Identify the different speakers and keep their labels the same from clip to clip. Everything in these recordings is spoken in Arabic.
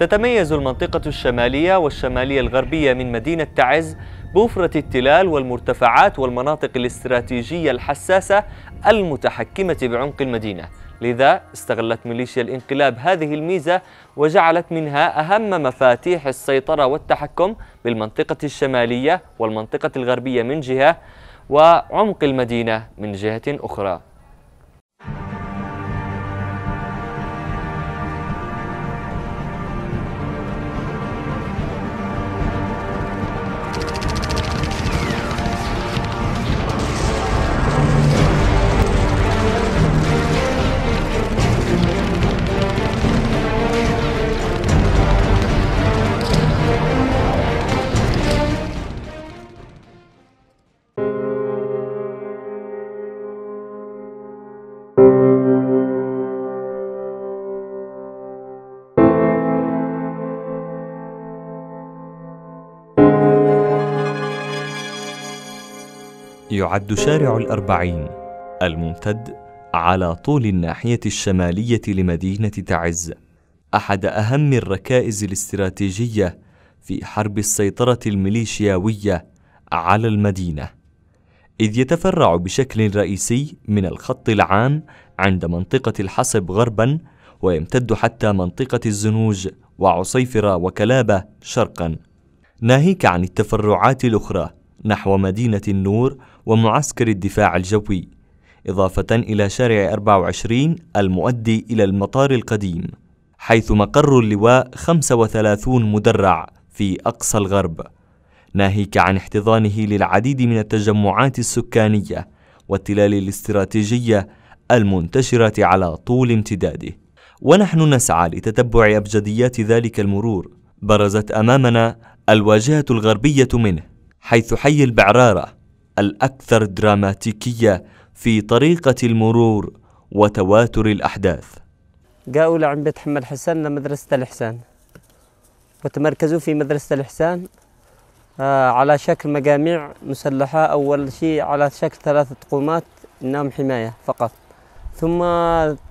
Speaker 1: تتميز المنطقة الشمالية والشمالية الغربية من مدينة تعز بوفرة التلال والمرتفعات والمناطق الاستراتيجية الحساسة المتحكمة بعمق المدينة لذا استغلت ميليشيا الانقلاب هذه الميزة وجعلت منها أهم مفاتيح السيطرة والتحكم بالمنطقة الشمالية والمنطقة الغربية من جهة وعمق المدينة من جهة أخرى يعد شارع الأربعين الممتد على طول الناحية الشمالية لمدينة تعز أحد أهم الركائز الاستراتيجية في حرب السيطرة الميليشياوية على المدينة إذ يتفرع بشكل رئيسي من الخط العام عند منطقة الحصب غربا ويمتد حتى منطقة الزنوج وعصيفرة وكلابة شرقا ناهيك عن التفرعات الأخرى نحو مدينة النور ومعسكر الدفاع الجوي إضافة إلى شارع 24 المؤدي إلى المطار القديم حيث مقر اللواء 35 مدرع في أقصى الغرب ناهيك عن احتضانه للعديد من التجمعات السكانية والتلال الاستراتيجية المنتشرة على طول امتداده ونحن نسعى لتتبع أبجديات ذلك المرور برزت أمامنا الواجهة الغربية منه حيث حي البعرارة الاكثر دراماتيكيه في طريقه المرور وتواتر الاحداث.
Speaker 2: جاءوا لعن بيت حمد حسن لمدرسه الإحسان وتمركزوا في مدرسه الإحسان آه، على شكل مجاميع مسلحه اول شيء على شكل ثلاثه قومات انهم حمايه فقط ثم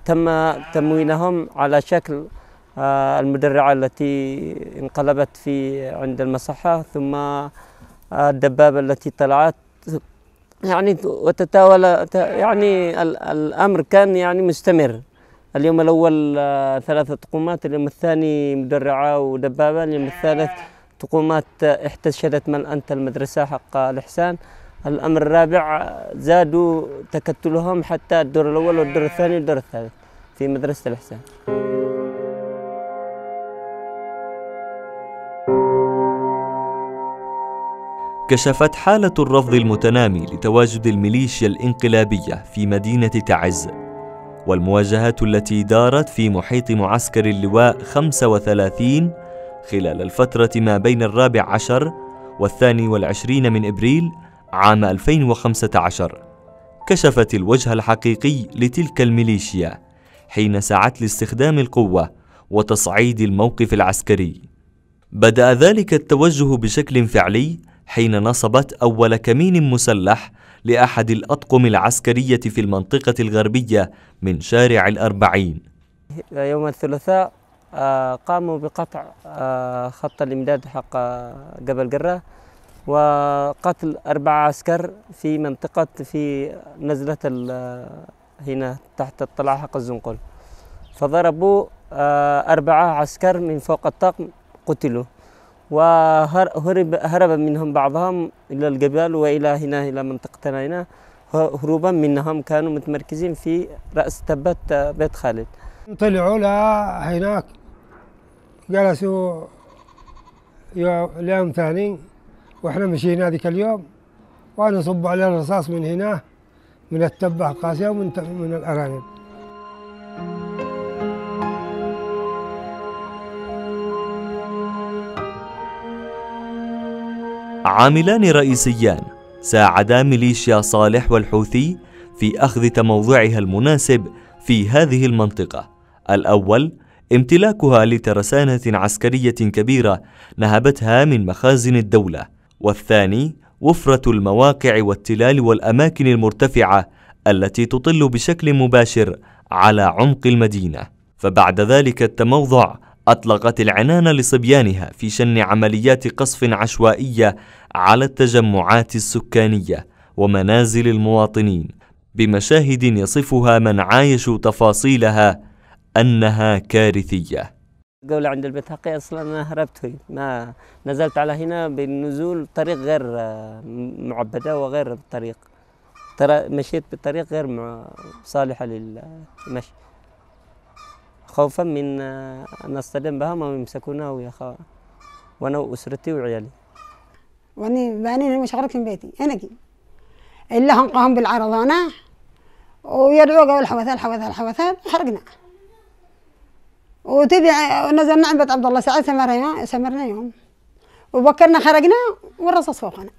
Speaker 2: تم تموينهم على شكل آه، المدرعة التي انقلبت في عند المصحة ثم آه، الدبابة التي طلعت يعني وتتاول يعني الامر كان يعني مستمر اليوم الاول آه، ثلاثه تقومات اليوم الثاني مدرعه ودبابه اليوم الثالث تقومات احتشدت من انت المدرسه حق الاحسان الامر الرابع آه، زادوا تكتلهم حتى الدور الاول والدور الثاني والدور الثالث في مدرسه الاحسان
Speaker 1: كشفت حالة الرفض المتنامي لتواجد الميليشيا الانقلابية في مدينة تعز والمواجهات التي دارت في محيط معسكر اللواء 35 خلال الفترة ما بين الرابع عشر والثاني والعشرين من إبريل عام 2015 كشفت الوجه الحقيقي لتلك الميليشيا حين سعت لاستخدام القوة وتصعيد الموقف العسكري بدأ ذلك التوجه بشكل فعلي حين نصبت أول كمين مسلح لأحد الأطقم العسكرية في المنطقة الغربية من شارع الأربعين
Speaker 2: يوم الثلاثاء آه، قاموا بقطع آه، خط الإمداد حق آه، جبل قرة وقتل أربعة عسكر في منطقة في نزلة هنا تحت الطلعة حق الزنقل فضربوا أربعة عسكر من فوق الطقم قتلوا وهرب هرب منهم بعضهم إلى الجبال وإلى هنا إلى منطقتنا هنا هروبا منهم كانوا متمركزين في رأس تبت بيت خالد
Speaker 3: طلعوا لا هناك جلسوا يوم ثاني واحنا مشينا ذيك اليوم وانا صبوا علينا الرصاص من هنا من التبع قاسيه ومن من الارانب
Speaker 1: عاملان رئيسيان ساعدا ميليشيا صالح والحوثي في أخذ تموضعها المناسب في هذه المنطقة الأول امتلاكها لترسانة عسكرية كبيرة نهبتها من مخازن الدولة والثاني وفرة المواقع والتلال والأماكن المرتفعة التي تطل بشكل مباشر على عمق المدينة فبعد ذلك التموضع أطلقت العنان لصبيانها في شن عمليات قصف عشوائية على التجمعات السكانية ومنازل المواطنين بمشاهد يصفها من عايشوا تفاصيلها أنها كارثية
Speaker 2: قول عند البيت حقي اصلا ما هربت ما نزلت على هنا بالنزول طريق غير آه، معبده وغير الطريق ترى مشيت بطريق غير صالحه للمشي خوفا من آه، أن نصطدم بهم أو يمسكونا ويخا وأنا وأسرتي وعيالي
Speaker 4: واني بانين مشغلك من بيتي أنا كي إلا بالعرض انا ويدعوا قالوا الحوثات الحوثات الحوثات حرقنا وتبي نزلنا عند بيت عبد الله سعد سمرنا سمرنا يوم وبكرنا خرجنا والرصاص فوقنا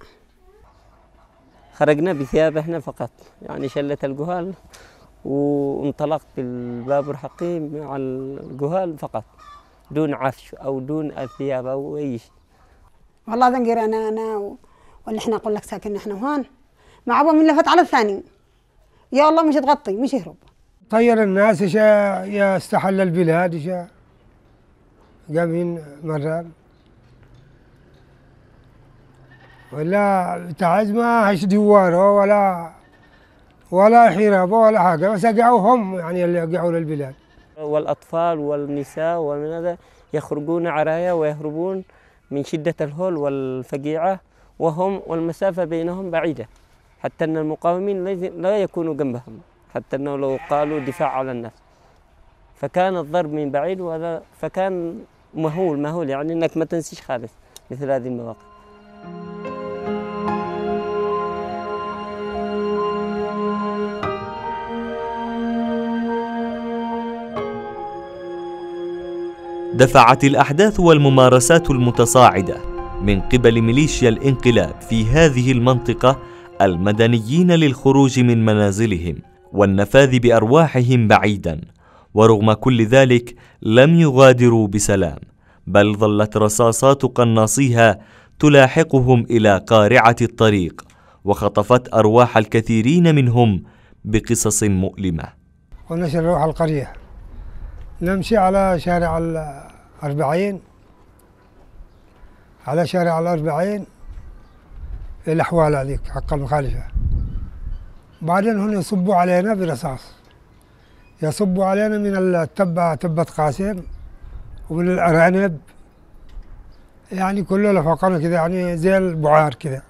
Speaker 2: خرجنا بثياب احنا فقط يعني شلة القهال وانطلقت بالباب الحقيم مع الجهال فقط دون عفش او دون الثياب او اي شيء والله
Speaker 4: ذنقير انا انا واللي وان احنا اقول لك ساكن احنا هون مع ابو من لفت على الثاني يا الله مش تغطي مش يهرب
Speaker 3: طير الناس يا يا استحل البلاد يا قامين مرة ولا تعز ما هش دواره ولا ولا حراب ولا حاجة بس يقعوا هم يعني اللي يقعوا للبلاد
Speaker 2: والأطفال والنساء ومن هذا يخرجون عرايا ويهربون من شدة الهول والفقيعة وهم والمسافة بينهم بعيدة حتى أن المقاومين لا يكونوا جنبهم حتى أنه لو قالوا دفاع على النفس فكان الضرب من بعيد وهذا فكان مهول مهول يعني أنك ما تنسيش خالص مثل هذه المواقف
Speaker 1: دفعت الأحداث والممارسات المتصاعدة من قبل ميليشيا الانقلاب في هذه المنطقة المدنيين للخروج من منازلهم والنفاذ بأرواحهم بعيدا ورغم كل ذلك لم يغادروا بسلام بل ظلت رصاصات قناصيها تلاحقهم إلى قارعة الطريق وخطفت أرواح الكثيرين منهم بقصص مؤلمة
Speaker 3: ونشر روح القرية نمشي على شارع الأربعين على شارع الأربعين الأحوال هذيك حق المخالفة بعدين هم يصبوا علينا برصاص يصبوا علينا من التبة تبة قاسم ومن الأرانب يعني كله لفقنا كذا يعني زي البعار كذا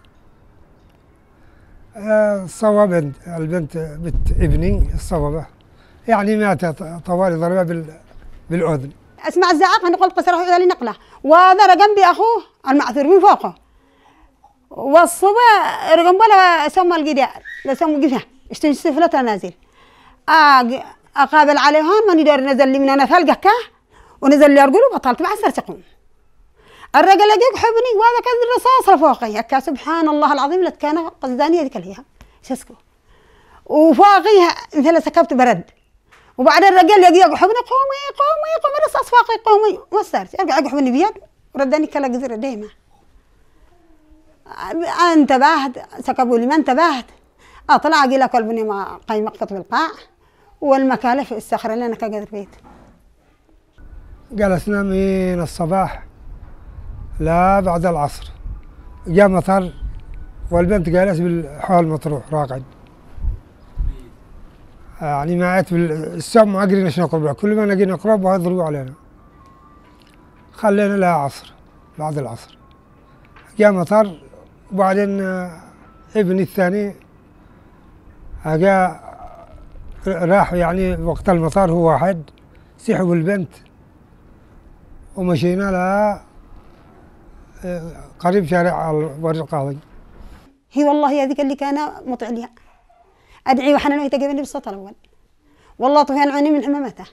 Speaker 3: آه، الصوابة البنت بنت ابني الصوابة يعني مات طوالي ضربه بالاذن
Speaker 4: اسمع الزعاق نقول قصر لي نقله وضرب جنبي اخوه المعثر من فوقه والصبا رقم بلا سمى الجدار سم الجفا اشتن سفلة نازل اقابل عليهم من يدور نزل لي من انا فلقك ونزل لي ارجله بطلت بعسر تقوم الرجل لقيك حبني وهذا كان الرصاص فوقي هكا سبحان الله العظيم كان قزدانيه ذيك شو شسكو وفوقيها مثل سكبت برد وبعد الرجال يجي يقول حبنا قومي قومي قومي رص أصفاقي قومي ما صارت أرجع أقول حبني بيد ورداني كلا قدر ديما انتبهت سكبوا لي ما انتبهت أطلع أجي لك البني ما قيم مقطط بالقاع والمكالف الصخرة اللي أنا كجزر بيت
Speaker 3: جلسنا من الصباح لا بعد العصر جاء مطر والبنت جالس بالحال مطروح راقد يعني معناته الساعة ما قدرناش نقربها كل ما نجي نقربها يضربوا علينا خلينا لها عصر بعد العصر جاء مطر وبعدين آه، ابني الثاني جاء راح يعني وقت المطار هو واحد سحب البنت ومشينا لها آه، قريب شارع برج القاضي
Speaker 4: هي والله هذيك اللي كان مطعليها أدعي وحنا لو يتقبلني بالصوت الأول والله طفيان عيني من حمامته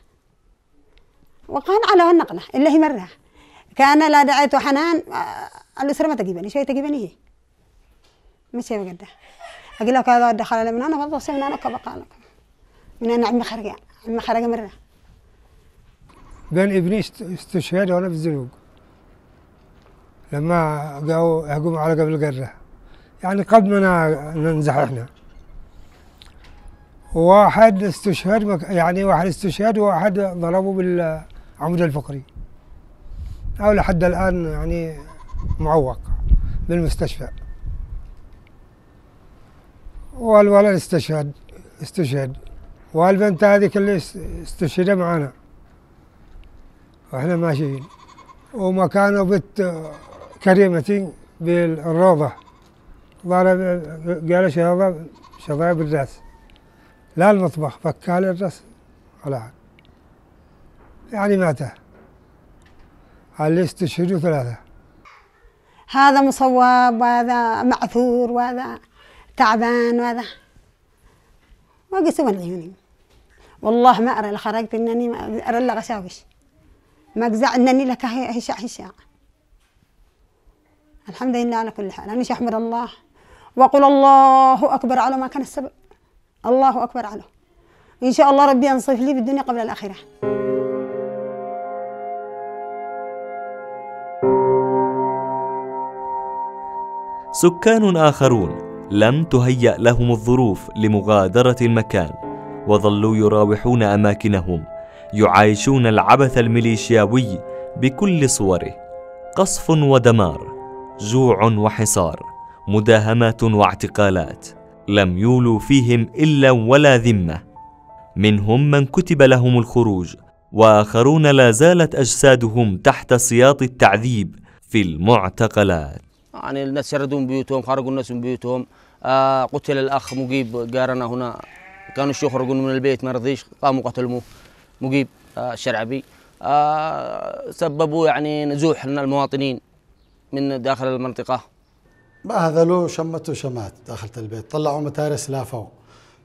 Speaker 4: وقال على النقلة إلا هي مرة كان لا دعيت وحنان آه، الأسرة ما تجيبني شيء تجيبني هي مش هي بقدر أقول لك هذا دخل على من أنا فضل من أنا كبقالك من أنا عمي خرج عمي خرج مرة
Speaker 3: بين ابني استشهد وأنا بالزنوق لما قاموا يحكموا على قبل قرة يعني قبل ما ننزح احنا واحد استشهد يعني واحد استشهد وواحد ضربه بالعمود الفقري أو لحد الآن يعني معوق بالمستشفى والولد استشهد استشهد والبنت هذيك اللي استشهد معنا واحنا ماشيين ومكانه بنت كريمتي بالروضة ضرب قال شظايا بالراس لا المطبخ فكال للرسم ولا يعني ماتها اللي استشهدوا ثلاثة
Speaker 4: هذا مصوب وهذا معثور وهذا تعبان وهذا قسوا عيوني والله ما أرى لخرجت إنني ما أرى إلا غشاوش ما أجزع إنني لك هشاع هشاع الحمد لله على كل حال أنا أحمد الله وقل الله أكبر على ما كان السبب الله أكبر عنه إن شاء الله ربي ينصف لي بالدنيا قبل الآخرة
Speaker 1: سكان آخرون لم تهيأ لهم الظروف لمغادرة المكان وظلوا يراوحون أماكنهم يعايشون العبث الميليشياوي بكل صوره قصف ودمار جوع وحصار مداهمات واعتقالات لم يولوا فيهم إلا ولا ذمة منهم من كتب لهم الخروج وآخرون لا زالت أجسادهم تحت سياط التعذيب في المعتقلات
Speaker 2: يعني الناس يردون بيوتهم خرجوا الناس من بيوتهم آه قتل الأخ مجيب جارنا هنا كانوا يخرجون من البيت ما رضيش قاموا قتلوا مجيب آه الشرعبي آه سببوا يعني نزوح لنا المواطنين من داخل المنطقة
Speaker 3: ما لو شمتوا شمات داخل البيت طلعوا متارس لافوا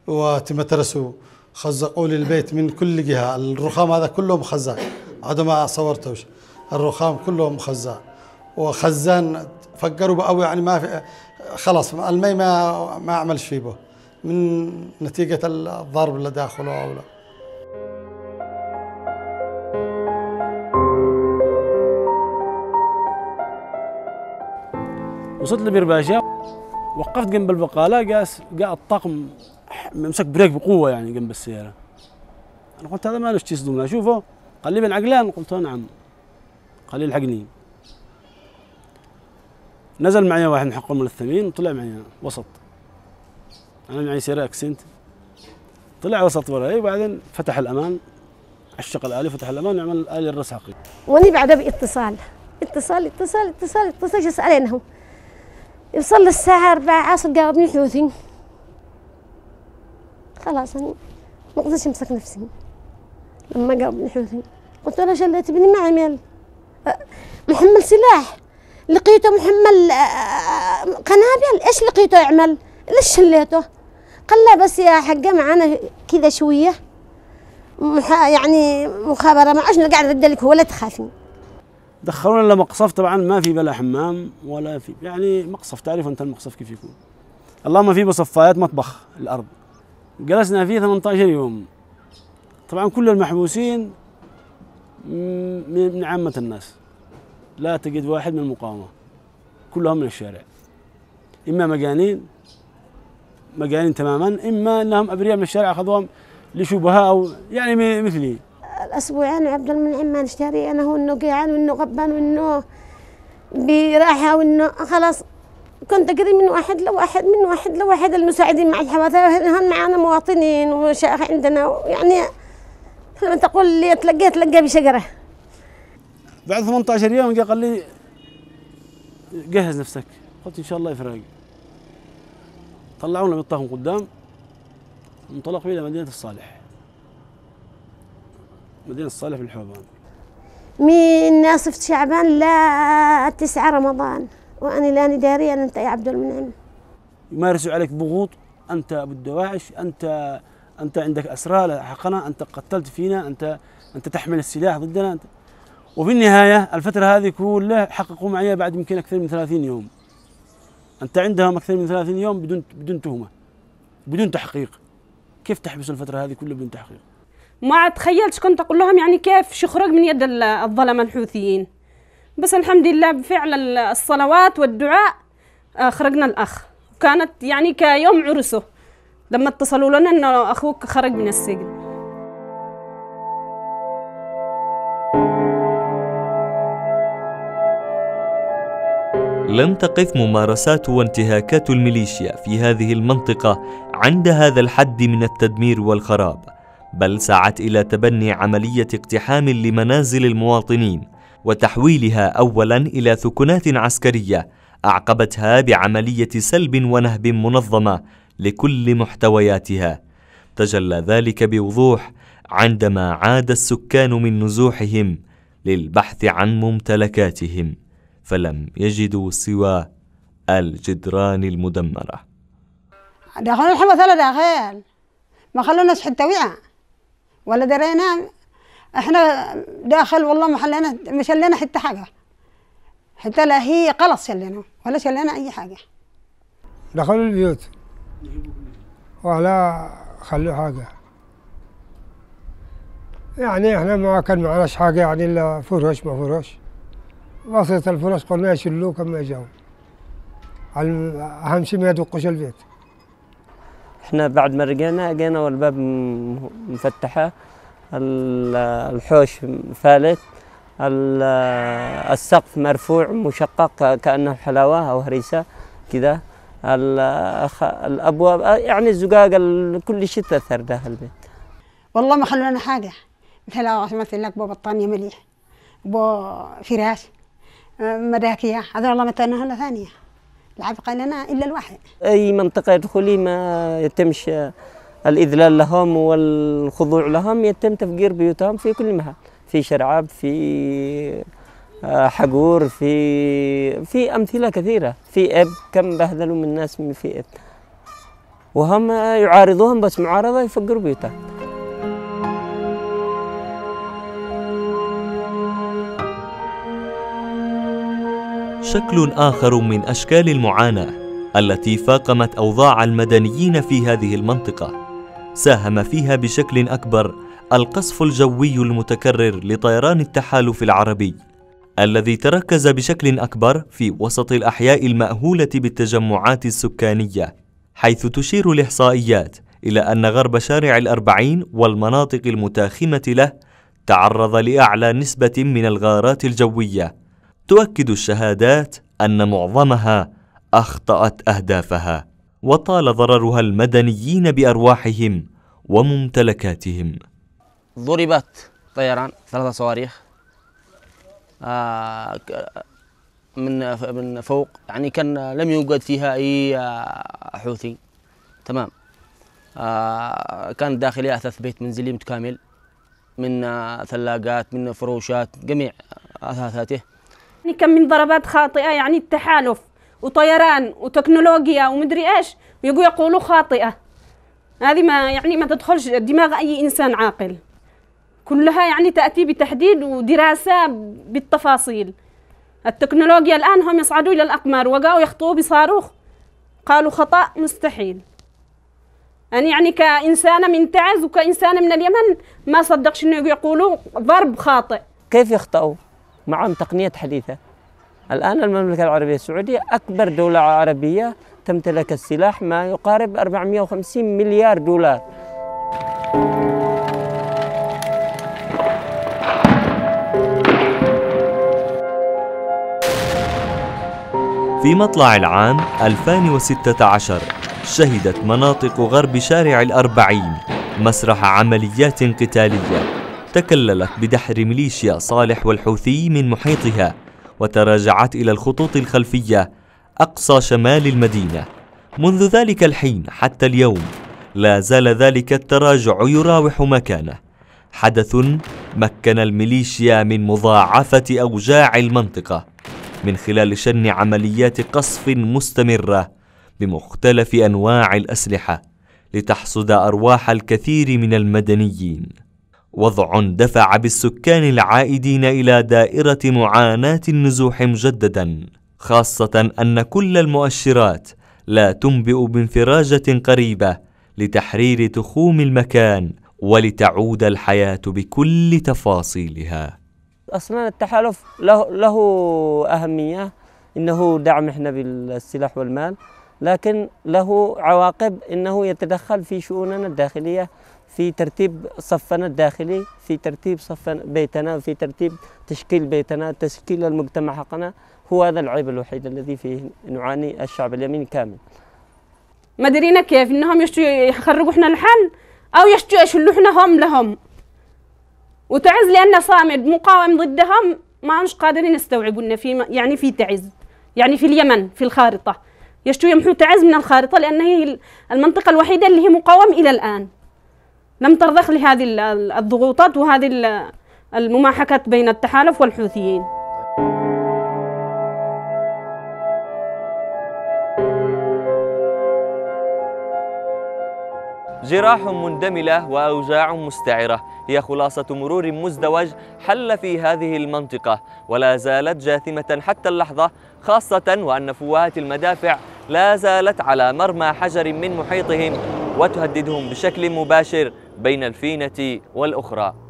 Speaker 3: وتمترسوا خزقوا لي البيت من كل جهة الرخام هذا كله مخزق هذا ما صورته الرخام كله مخزق وخزان فقروا بقوا يعني ما في خلاص المي ما ما عملش فيه من نتيجة الضرب اللي داخله أو لا
Speaker 5: وصلت لبرباشا وقفت جنب البقاله قاس جاء الطاقم مسك بريك بقوه يعني جنب السياره انا قلت هذا ما له شيء اشوفه قال لي بن عقلان قلت له نعم قال لي الحقني نزل معي واحد حق من الثمين وطلع معي وسط انا معي سياره اكسنت طلع وسط وراي وبعدين فتح الامان عشق الالي فتح الامان وعمل الالي الرساقي
Speaker 6: واني بعدها باتصال اتصال اتصال اتصال اتصال يسالينهم يوصل للساعة أربعة عصر قابلني حوثي خلاص أنا ما قدرتش أمسك نفسي لما قابلني حوثي قلت أنا شليت ابني ما عمل محمل سلاح لقيته محمل آه، آه، قنابل ايش لقيته يعمل؟ ليش شليته؟ قال لا بس يا حقه معانا كذا شويه يعني مخابره ما عشان قاعد ردلك هو لا تخافي
Speaker 5: دخلونا لمقصف طبعا ما في بلا حمام ولا في يعني مقصف تعرف انت المقصف كيف يكون اللهم في بصفايات مطبخ الارض جلسنا فيه 18 يوم طبعا كل المحبوسين من عامة الناس لا تجد واحد من المقاومة كلهم من الشارع إما مجانين مجانين تماما إما أنهم أبرياء من الشارع أخذوهم لشبهة أو يعني مثلي
Speaker 6: الأسبوعين عبد المنعم ما نشتري أنا هو إنه جيعان وإنه غبان وإنه براحة وإنه خلاص كنت أقري من واحد لواحد من واحد لواحد المساعدين مع الحوادث هون معنا مواطنين وشيخ عندنا يعني لما تقول لي تلقيت تلقى بشجرة
Speaker 5: بعد 18 يوم جا قال لي جهز نفسك قلت إن شاء الله يفرق طلعونا بالطاقم قدام انطلق إلى مدينة الصالح مدينة الصالح في حوبان
Speaker 6: من ناصف شعبان لا تسعة رمضان وأنا لاني أن أنت يا عبد المنعم
Speaker 5: يمارسوا عليك ضغوط أنت أبو الدواعش أنت أنت عندك أسرى حقنا أنت قتلت فينا أنت أنت تحمل السلاح ضدنا أنت وفي النهاية الفترة هذه كلها حققوا معي بعد يمكن أكثر من 30 يوم أنت عندهم أكثر من 30 يوم بدون بدون تهمة بدون تحقيق كيف تحبس الفترة هذه كلها بدون تحقيق
Speaker 7: ما تخيلتش كنت اقول لهم يعني كيف يخرج من يد الظلمه الحوثيين بس الحمد لله بفعل الصلوات والدعاء آه، خرجنا الاخ كانت يعني كيوم عرسه لما اتصلوا لنا انه اخوك خرج من السجن
Speaker 1: لم تقف ممارسات وانتهاكات الميليشيا في هذه المنطقة عند هذا الحد من التدمير والخراب بل سعت الى تبني عمليه اقتحام لمنازل المواطنين وتحويلها اولا الى ثكنات عسكريه اعقبتها بعمليه سلب ونهب منظمه لكل محتوياتها تجلى ذلك بوضوح عندما عاد السكان من نزوحهم للبحث عن ممتلكاتهم فلم يجدوا سوى الجدران المدمره
Speaker 4: دخلوا الحمى ثلاثة داخل ما خلوناش حتى وقع ولا درينا احنا داخل والله ما حلينا ما شلينا حتى حاجه حتى لا هي قلص شلينا ولا شلينا اي حاجه
Speaker 3: دخلوا البيوت ولا خلوا حاجه يعني احنا ما كان معناش حاجه يعني الا فرش ما فرش بسيطه الفرش قلنا يشلوه كما يجاوب اهم شيء ما يدقوش البيت
Speaker 2: احنا بعد ما رجعنا لقينا والباب مفتحه الحوش فالت السقف مرفوع مشقق كانه حلاوه او هريسه كذا الابواب يعني الزقاق كل شيء تاثر داخل البيت
Speaker 4: والله ما خلونا حاجه مثل مثلا لك بو بطانيه مليح بو فراش آه، مداكيه هذا والله متنهله ثانيه العفقة لنا إلا الوحي
Speaker 2: أي منطقة يدخلي ما يتمش الإذلال لهم والخضوع لهم يتم تفجير بيوتهم في كل مهل في شرعاب في آه، حقور في في أمثلة كثيرة في إب كم بهذلوا من الناس من في إب وهم يعارضوهم بس معارضة يفجروا بيوتهم
Speaker 1: شكل آخر من أشكال المعاناة التي فاقمت أوضاع المدنيين في هذه المنطقة ساهم فيها بشكل أكبر القصف الجوي المتكرر لطيران التحالف العربي الذي تركز بشكل أكبر في وسط الأحياء المأهولة بالتجمعات السكانية حيث تشير الإحصائيات إلى أن غرب شارع الأربعين والمناطق المتاخمة له تعرض لأعلى نسبة من الغارات الجوية تؤكد الشهادات ان معظمها اخطات اهدافها وطال ضررها المدنيين بارواحهم وممتلكاتهم
Speaker 2: ضربت طيران ثلاثة صواريخ آه، من من فوق يعني كان لم يوجد فيها اي آه، حوثي تمام آه، كان داخلي اثاث بيت منزلي متكامل من ثلاجات من فروشات جميع اثاثاته
Speaker 7: كم من ضربات خاطئة يعني التحالف وطيران وتكنولوجيا ومدري ايش ويقولوا يقولوا خاطئة هذه ما يعني ما تدخلش دماغ أي إنسان عاقل كلها يعني تأتي بتحديد ودراسة بالتفاصيل التكنولوجيا الآن هم يصعدوا إلى الأقمار وقعوا يخطوا بصاروخ قالوا خطأ مستحيل أنا يعني كإنسانة من تعز وكإنسانة من اليمن ما صدقش إنه يقولوا ضرب خاطئ
Speaker 2: كيف يخطئوا؟ معهم تقنية حديثة الآن المملكة العربية السعودية أكبر دولة عربية تمتلك السلاح ما يقارب 450 مليار دولار
Speaker 1: في مطلع العام 2016 شهدت مناطق غرب شارع الأربعين مسرح عمليات قتالية تكللت بدحر ميليشيا صالح والحوثي من محيطها وتراجعت إلى الخطوط الخلفية أقصى شمال المدينة منذ ذلك الحين حتى اليوم لا زال ذلك التراجع يراوح مكانه حدث مكن الميليشيا من مضاعفة أوجاع المنطقة من خلال شن عمليات قصف مستمرة بمختلف أنواع الأسلحة لتحصد أرواح الكثير من المدنيين وضع دفع بالسكان العائدين الى دائره معاناه النزوح مجددا خاصه ان كل المؤشرات لا تنبئ بانفراجه قريبه لتحرير تخوم المكان ولتعود الحياه بكل تفاصيلها
Speaker 2: اصلا التحالف له له اهميه انه دعم احنا بالسلاح والمال لكن له عواقب انه يتدخل في شؤوننا الداخليه في ترتيب صفنا الداخلي في ترتيب صفنا بيتنا في ترتيب تشكيل بيتنا تشكيل المجتمع حقنا هو هذا العيب الوحيد الذي فيه نعاني الشعب اليمين كامل
Speaker 7: ما درينا كيف انهم يشتوا يخرجوا احنا الحل او يشتوا يشلوا احنا هم لهم وتعز لان صامد مقاوم ضدهم ما مش قادرين يستوعبوا في يعني في تعز يعني في اليمن في الخارطه يشتوا يمحوا تعز من الخارطه لان هي المنطقه الوحيده اللي هي مقاوم الى الان لم ترضخ لهذه الضغوطات وهذه المماحكات بين التحالف والحوثيين
Speaker 1: جراح مندملة وأوجاع مستعرة هي خلاصة مرور مزدوج حل في هذه المنطقة ولا زالت جاثمة حتى اللحظة خاصة وأن فوهات المدافع لا زالت على مرمى حجر من محيطهم وتهددهم بشكل مباشر بين الفينة والأخرى